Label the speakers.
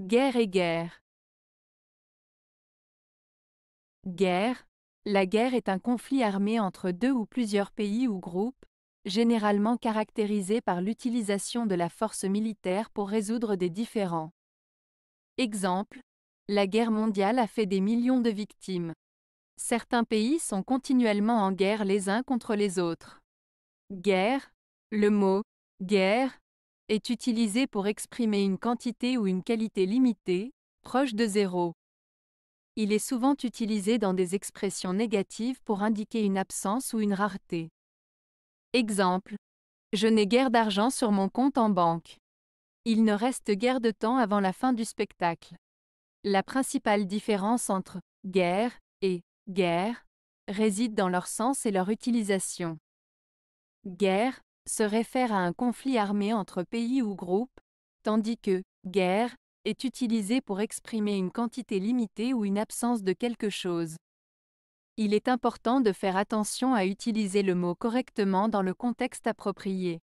Speaker 1: Guerre et guerre. Guerre. La guerre est un conflit armé entre deux ou plusieurs pays ou groupes, généralement caractérisé par l'utilisation de la force militaire pour résoudre des différends. Exemple. La guerre mondiale a fait des millions de victimes. Certains pays sont continuellement en guerre les uns contre les autres. Guerre. Le mot guerre est utilisé pour exprimer une quantité ou une qualité limitée, proche de zéro. Il est souvent utilisé dans des expressions négatives pour indiquer une absence ou une rareté. Exemple. Je n'ai guère d'argent sur mon compte en banque. Il ne reste guère de temps avant la fin du spectacle. La principale différence entre guerre et guerre réside dans leur sens et leur utilisation. Guerre se réfère à un conflit armé entre pays ou groupes, tandis que guerre est utilisé pour exprimer une quantité limitée ou une absence de quelque chose. Il est important de faire attention à utiliser le mot correctement dans le contexte approprié.